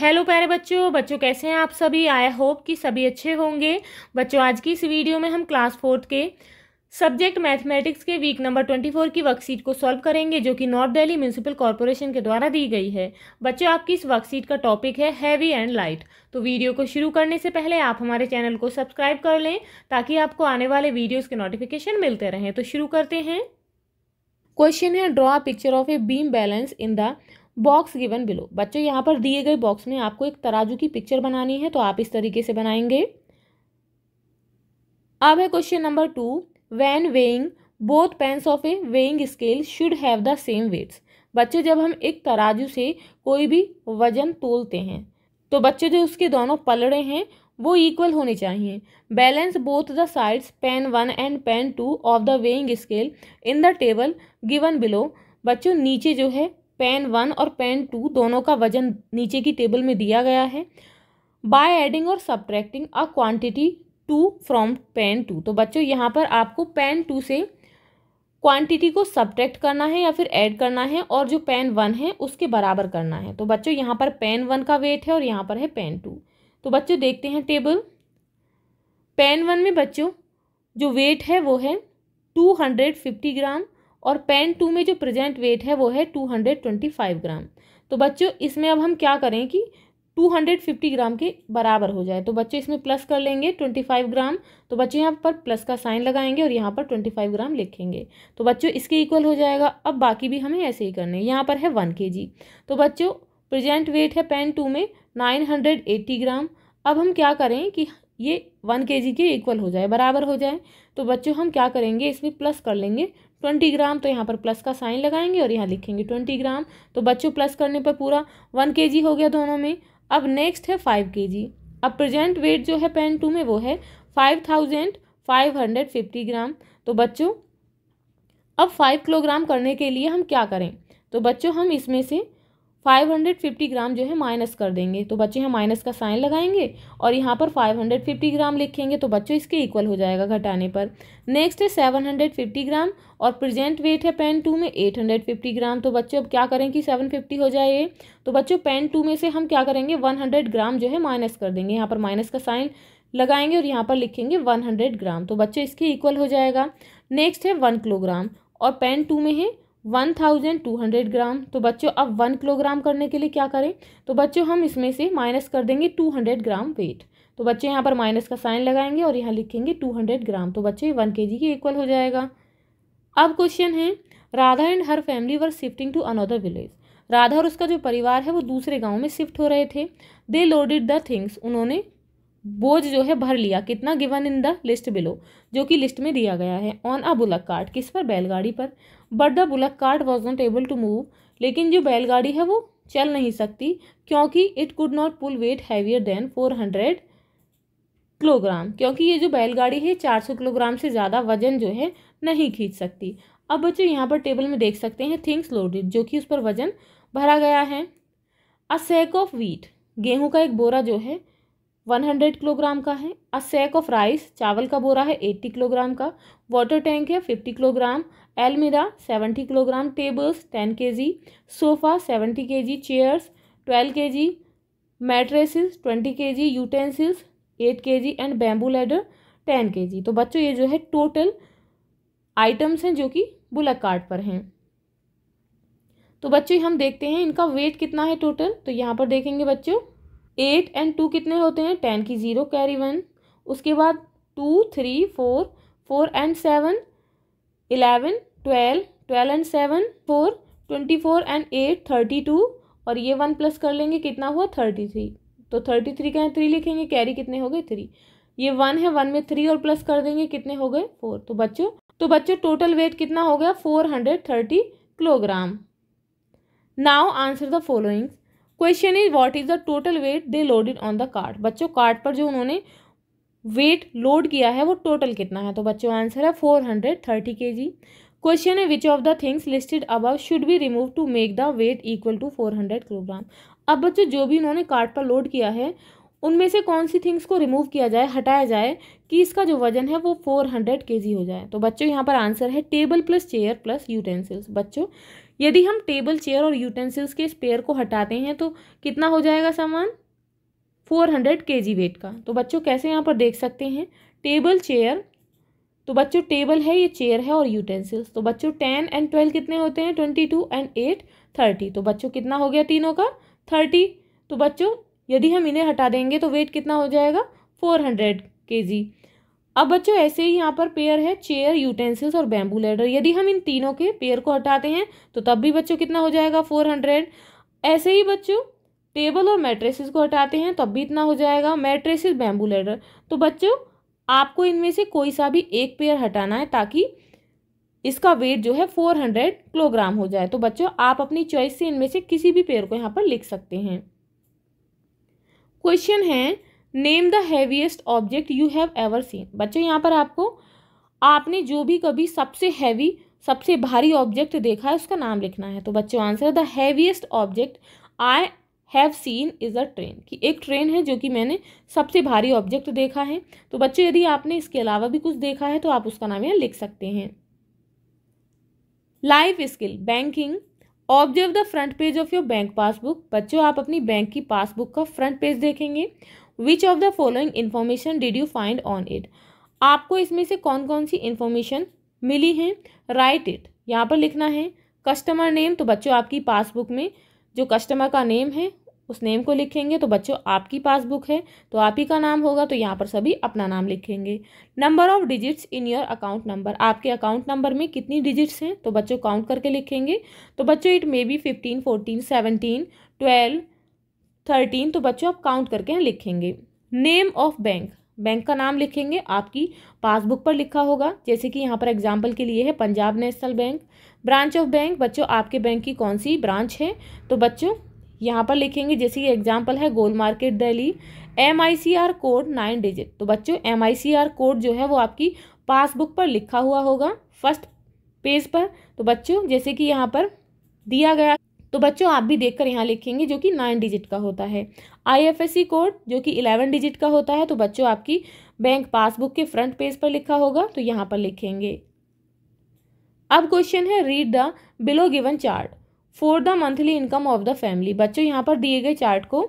hello प्यारे बच्चों बच्चों कैसे हैं आप सभी आई होप कि सभी अच्छे होंगे बच्चों आज की इस वीडियो में हम क्लास फोर्थ के सब्जेक्ट मैथमेटिक्स के वीक नंबर ट्वेंटी फोर की वर्कशीट को सॉल्व करेंगे जो कि नॉर्थ दिल्ली म्यूनसिपल कॉरपोरेशन के द्वारा दी गई है बच्चों आपकी इस वर्कशीट का टॉपिक है हैवी एंड लाइट तो वीडियो को शुरू करने से पहले आप हमारे चैनल को सब्सक्राइब कर लें ताकि आपको आने वाले वीडियोज़ के नोटिफिकेशन मिलते रहें तो शुरू करते हैं क्वेश्चन है draw picture of a beam balance in the box given below बच्चों यहाँ पर दिए गए बॉक्स में आपको एक तराजू की पिक्चर बनानी है तो आप इस तरीके से बनाएंगे अब है question number two when weighing both pans of a weighing scale should have the same weights बच्चे जब हम एक तराजू से कोई भी वजन तोलते हैं तो बच्चे जो उसके दोनों पलड़े हैं वो इक्वल होने चाहिए balance both the sides pan one and pan two of the weighing scale in the table given below बच्चों नीचे जो है पेन वन और पेन टू दोनों का वजन नीचे की टेबल में दिया गया है बाय एडिंग और subtracting a quantity to from pan two तो बच्चों यहाँ पर आपको पेन टू से क्वांटिटी को सब्ट्रैक्ट करना है या फिर ऐड करना है और जो पेन वन है उसके बराबर करना है तो बच्चों यहाँ पर पेन वन का वेट है और यहाँ पर है पेन टू तो बच्चों देखते हैं टेबल पेन वन में बच्चों जो वेट है वो है टू हंड्रेड फिफ्टी ग्राम और पेन टू में जो प्रेजेंट वेट है वो है two hundred twenty five gram तो बच्चों इसमें अब हम क्या करें कि टू हंड्रेड फिफ्टी ग्राम के बराबर हो जाए तो बच्चे इसमें प्लस कर लेंगे ट्वेंटी फाइव ग्राम तो बच्चे यहाँ पर प्लस का साइन लगाएंगे और यहाँ पर ट्वेंटी फाइव ग्राम लिखेंगे तो बच्चों इसके इक्वल हो जाएगा अब बाकी भी हमें ऐसे ही करने यहाँ पर है वन के जी तो बच्चों प्रेजेंट वेट है पेन टू में नाइन हंड्रेड एट्टी ग्राम अब हम क्या करें कि ये वन के जी के इक्वल हो जाए बराबर हो जाए तो बच्चों हम क्या करेंगे इसमें प्लस कर लेंगे ट्वेंटी ग्राम तो यहाँ पर प्लस का साइन लगाएंगे और यहाँ लिखेंगे ट्वेंटी ग्राम तो बच्चों प्लस करने पर पूरा वन के जी हो गया दोनों में अब नेक्स्ट है फाइव के जी अब प्रेजेंट वेट जो है पेन टू में वो है five thousand five hundred fifty gram तो बच्चों अब फाइव किलोग्राम करने के लिए हम क्या करें तो बच्चों हम इसमें से फाइव हंड्रेड फिफ्टी ग्राम जो है माइनस कर देंगे तो बच्चे यहाँ माइनस का साइन लगाएंगे और यहाँ पर फाइव हंड्रेड फिफ्टी ग्राम लिखेंगे तो बच्चों इसके इक्वल हो जाएगा घटाने पर नेक्स्ट है सेवन हंड्रेड फिफ्टी ग्राम और प्रेजेंट वेट है पेन टू में एट हंड्रेड फिफ्टी ग्राम तो बच्चे अब क्या करें कि सेवन फिफ्टी हो जाए तो बच्चों पेन टू में से हम क्या करेंगे वन हंड्रेड ग्राम जो है माइनस कर देंगे यहाँ पर माइनस का साइन लगाएंगे और यहाँ पर लिखेंगे वन हंड्रेड ग्राम तो बच्चे इसके इक्वल हो जाएगा नेक्स्ट है वन किलोग्राम और पेन टू में है one thousand two hundred gram तो बच्चों अब वन किलोग्राम करने के लिए क्या करें तो बच्चों हम इसमें से माइनस कर देंगे टू हंड्रेड ग्राम वेट तो बच्चे यहाँ पर माइनस का साइन लगाएंगे और यहाँ लिखेंगे टू हंड्रेड ग्राम तो बच्चे वन के जी के इक्वल हो जाएगा अब क्वेश्चन है Radha and her family were shifting to another village Radha और उसका जो परिवार है वो दूसरे गाँव में शिफ्ट हो रहे थे दे लोडेड द थिंग्स उन्होंने बोझ जो है भर लिया कितना given in the list below जो कि लिस्ट में दिया गया है ऑन अ बुलक कार्ट किस पर बैलगाड़ी पर but the bullock cart was not able to move लेकिन जो बैलगाड़ी है वो चल नहीं सकती क्योंकि it could not pull weight heavier than four hundred kilogram क्योंकि ये जो बैलगाड़ी है चार सौ किलोग्राम से ज़्यादा वजन जो है नहीं खींच सकती अब बच्चों यहाँ पर टेबल में देख सकते हैं थिंग्स लोडेड जो कि उस पर वजन भरा गया है अ सेक ऑफ वीट गेहूं का एक बोरा जो है वन हंड्रेड किलोग्राम का है अ सैक ऑफ राइस चावल का बोरा है एट्टी किलोग्राम का वाटर टैंक है fifty kilogram almirah seventy kilogram tables ten K G sofa seventy के जी चेयर्स ट्वेल्व के जी मेट्रेस ट्वेंटी के जी utensils eight K G and bamboo ladder ten K G तो बच्चों ये जो है टोटल आइटम्स हैं जो कि बुलक कार्ड पर हैं तो बच्चों हम देखते हैं इनका वेट कितना है टोटल तो यहाँ पर देखेंगे बच्चों एट एंड टू कितने होते हैं टेन की ज़ीरो कैरी वन उसके बाद two three four four and seven eleven twelve twelve and seven four twenty four and eight thirty two और ये वन प्लस कर लेंगे कितना हुआ थर्टी थ्री तो थर्टी थ्री का थ्री लिखेंगे कैरी कितने हो गए थ्री ये वन है वन में थ्री और प्लस कर देंगे कितने हो गए फोर तो बच्चों तो बच्चों टोटल वेट कितना हो गया four hundred thirty kilogram now answer the followings question is what is the total weight they loaded on the cart बच्चों कार्ड पर जो उन्होंने वेट लोड किया है वो टोटल कितना है तो बच्चों आंसर है फोर हंड्रेड थर्टी के G question is which of the things listed above should be remove to make the weight equal to four hundred kilogram अब बच्चों जो भी उन्होंने कार्ड पर लोड किया है उनमें से कौन सी थिंग्स को रिमूव किया जाए हटाया जाए कि इसका जो वजन है वो फोर हंड्रेड के जी हो जाए तो बच्चों यहाँ पर आंसर है table plus chair plus utensils बच्चों यदि हम टेबल चेयर और यूटेंसिल्स के इस पेयर को हटाते हैं तो कितना हो जाएगा सामान फोर हंड्रेड के जी वेट का तो बच्चों कैसे यहाँ पर देख सकते हैं टेबल चेयर तो बच्चों टेबल है ये चेयर है और यूटेंसिल्स तो बच्चों टेन एंड ट्वेल्व कितने होते हैं twenty two and eight thirty तो बच्चों कितना हो गया तीनों का थर्टी तो बच्चों यदि हम इन्हें हटा देंगे तो वेट कितना हो जाएगा फोर हंड्रेड के जी अब बच्चों ऐसे ही यहाँ पर पेयर है चेयर यूटेंसिल्स और बैम्बू लेडर यदि हम इन तीनों के पेयर को हटाते हैं तो तब भी बच्चों कितना हो जाएगा फोर हंड्रेड ऐसे ही बच्चों टेबल और मेट्रेसिस को हटाते हैं तब भी इतना हो जाएगा मेट्रेसिस बैम्बू लेडर तो बच्चों आपको इनमें से कोई सा भी एक पेयर हटाना है ताकि इसका वेट जो है फोर हंड्रेड किलोग्राम हो जाए तो बच्चों आप अपनी चॉइस से इनमें से किसी भी पेयर को यहाँ पर लिख सकते हैं क्वेश्चन है name the heaviest object you have ever seen बच्चों यहाँ पर आपको आपने जो भी कभी सबसे हैवी सबसे भारी ऑब्जेक्ट देखा है उसका नाम लिखना है तो बच्चों answer the heaviest object I have seen is a train कि एक ट्रेन है जो कि मैंने सबसे भारी ऑब्जेक्ट देखा है तो बच्चों यदि आपने इसके अलावा भी कुछ देखा है तो आप उसका नाम यहाँ लिख सकते हैं life skill banking observe the front page of your bank passbook बच्चों आप अपनी बैंक की पासबुक का फ्रंट पेज देखेंगे which of the following information did you find on it आपको इसमें से कौन कौन सी इन्फॉर्मेशन मिली है राइट इट यहाँ पर लिखना है कस्टमर नेम तो बच्चों आपकी पासबुक में जो कस्टमर का नेम है उस नेम को लिखेंगे तो बच्चों आपकी पासबुक है तो आप ही का नाम होगा तो यहाँ पर सभी अपना नाम लिखेंगे number of digits in your account number आपके अकाउंट नंबर में कितनी डिजिट्स हैं तो बच्चों काउंट करके लिखेंगे तो बच्चों it may be fifteen fourteen seventeen twelve thirteen तो बच्चों आप काउंट करके यहाँ लिखेंगे नेम ऑफ बैंक बैंक का नाम लिखेंगे आपकी पासबुक पर लिखा होगा जैसे कि यहाँ पर एग्जाम्पल के लिए है Punjab National Bank branch of bank बच्चों आपके बैंक की कौन सी ब्रांच है तो बच्चों यहाँ पर लिखेंगे जैसे कि एग्जाम्पल है Gol market Delhi M I C R code nine digit तो बच्चों M I C R code जो है वो आपकी पासबुक पर लिखा हुआ होगा फर्स्ट पेज पर तो बच्चों जैसे कि यहाँ पर दिया गया तो बच्चों आप भी देखकर यहाँ लिखेंगे जो कि नाइन डिजिट का होता है आईएफएससी कोड जो कि इलेवन डिजिट का होता है तो बच्चों आपकी बैंक पासबुक के फ्रंट पेज पर लिखा होगा तो यहाँ पर लिखेंगे अब क्वेश्चन है read the below given chart for the monthly income of the family बच्चों यहाँ पर दिए गए चार्ट को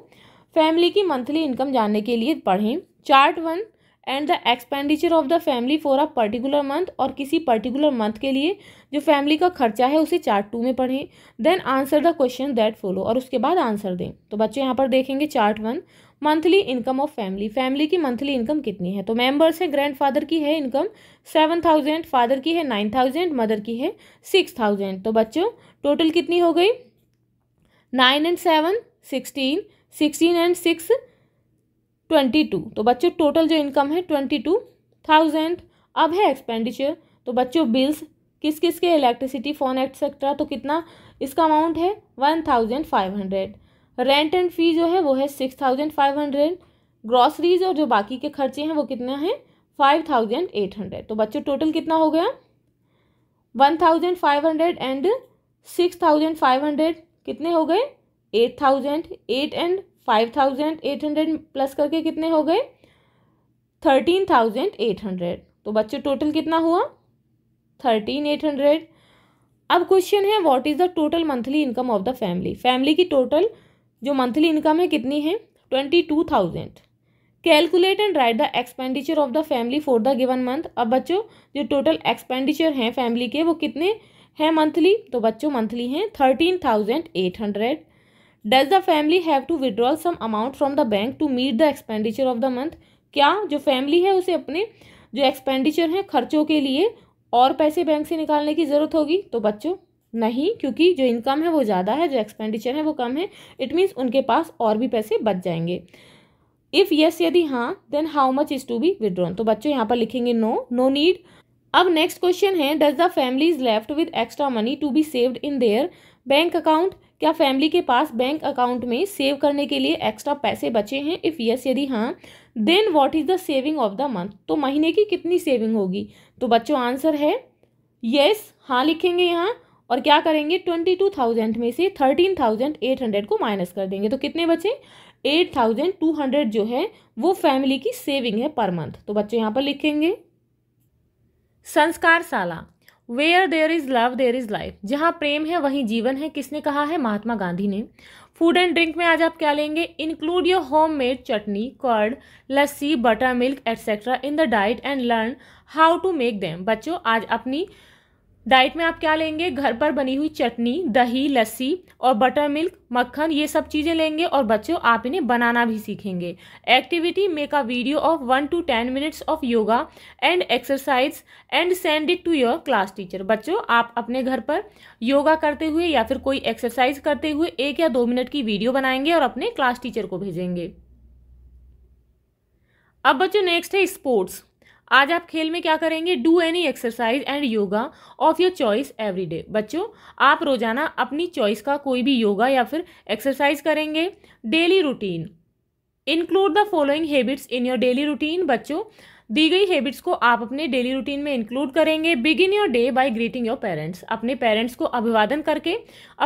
फैमिली की मंथली इनकम जानने के लिए पढ़ें chart one and the expenditure of the family for a particular month और किसी पर्टिकुलर मंथ के लिए जो फैमिली का खर्चा है उसे चार्ट टू में पढ़ें then answer the question that follow और उसके बाद आंसर दें तो बच्चे यहाँ पर देखेंगे chart one monthly income of family family की मंथली इनकम कितनी है तो मेंबर्स है ग्रैंडफादर की है इनकम सेवन थाउजेंड फादर की है नाइन थाउजेंड मदर की है सिक्स थाउजेंड तो बच्चों टोटल कितनी हो गई nine and seven sixteen sixteen and six twenty two तो बच्चों टोटल जो इनकम है ट्वेंटी टू थाउजेंड अब है एक्सपेंडिचर तो बच्चों बिल्स किस किस के इलेक्ट्रिसिटी फोन एक्सेट्रा तो कितना इसका अमाउंट है one thousand five hundred rent and fee जो है वो है six thousand five hundred groceries और जो बाकी के खर्चे हैं वो कितने हैं फाइव थाउजेंड एट हंड्रेड तो बच्चों टोटल कितना हो गया one thousand five hundred and six thousand five hundred कितने हो गए eight thousand eight and five thousand eight hundred plus करके कितने हो गए थर्टीन थाउजेंड एट हंड्रेड तो बच्चे टोटल कितना हुआ थर्टीन एट हंड्रेड अब क्वेश्चन है what is the total monthly income of the family family की टोटल जो मंथली इनकम है कितनी है twenty two thousand calculate and write the expenditure of the family for the given month अब बच्चों जो टोटल एक्सपेंडिचर हैं फैमिली के वो कितने हैं मंथली तो बच्चों मंथली हैं thirteen thousand eight hundred does the family have to withdrawal some amount from the bank to meet the expenditure of the month क्या जो फैमिली है उसे अपने जो एक्सपेंडिचर हैं खर्चों के लिए और पैसे बैंक से निकालने की ज़रूरत होगी तो बच्चों नहीं क्योंकि जो इनकम है वो ज़्यादा है जो एक्सपेंडिचर है वो कम है इट मीन्स उनके पास और भी पैसे बच जाएंगे इफ़ यस यदि हाँ then how much is to be withdrawn तो बच्चों यहाँ पर लिखेंगे नो नो नीड अब नेक्स्ट क्वेश्चन है does the family is left with extra money to be saved in their bank account क्या फैमिली के पास बैंक अकाउंट में सेव करने के लिए एक्स्ट्रा पैसे बचे हैं इफ़ यस यदि हाँ then what is the saving of the month तो महीने की कितनी सेविंग होगी तो बच्चों आंसर है यस हाँ लिखेंगे यहाँ और क्या करेंगे ट्वेंटी टू थाउजेंड में से थर्टीन थाउजेंड एट हंड्रेड को माइनस कर देंगे तो कितने बचे एट थाउजेंड टू हंड्रेड जो है वो फैमिली की सेविंग है पर मंथ तो बच्चे यहाँ पर लिखेंगे संस्कार where there is love there is life जहाँ प्रेम है वहीं जीवन है किसने कहा है महात्मा गांधी ने फूड एंड ड्रिंक में आज आप क्या लेंगे include your home made chutney curd lassi butter milk etcetera in the diet and learn how to make them बच्चों आज अपनी डाइट में आप क्या लेंगे घर पर बनी हुई चटनी दही लस्सी और बटर मिल्क मक्खन ये सब चीज़ें लेंगे और बच्चों आप इन्हें बनाना भी सीखेंगे activity make a video of one two ten minutes of yoga and exercise and send it to your class teacher बच्चों आप अपने घर पर योगा करते हुए या फिर कोई एक्सरसाइज करते हुए एक या दो मिनट की वीडियो बनाएंगे और अपने क्लास टीचर को भेजेंगे अब बच्चों नेक्स्ट है स्पोर्ट्स आज आप खेल में क्या करेंगे do any exercise and yoga of your choice every day बच्चों आप रोजाना अपनी चॉइस का कोई भी योगा या फिर एक्सरसाइज करेंगे daily routine include the following habits in your daily routine बच्चों दी गई हैबिट्स को आप अपने डेली रूटीन में इंक्लूड करेंगे begin your day by greeting your parents अपने पेरेंट्स को अभिवादन करके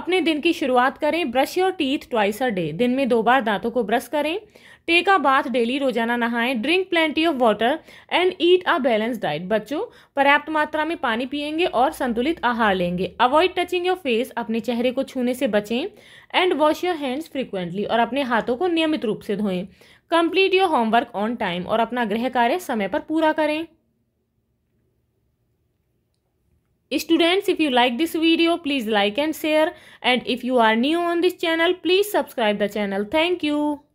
अपने दिन की शुरुआत करें brush your teeth twice a day दिन में दो बार दांतों को ब्रश करें टेक अ बाथ डेली रोजाना नहाएं drink plenty of water and eat a balance diet बच्चों पर्याप्त मात्रा में पानी पियेंगे और संतुलित आहार लेंगे अवॉइड टचिंग योर फेस अपने चेहरे को छूने से बचें and wash your hands frequently और अपने हाथों को नियमित रूप से धोएं complete your homework on time और अपना गृह कार्य समय पर पूरा करें students if you like this video please like and share and if you are new on this channel please subscribe the channel thank you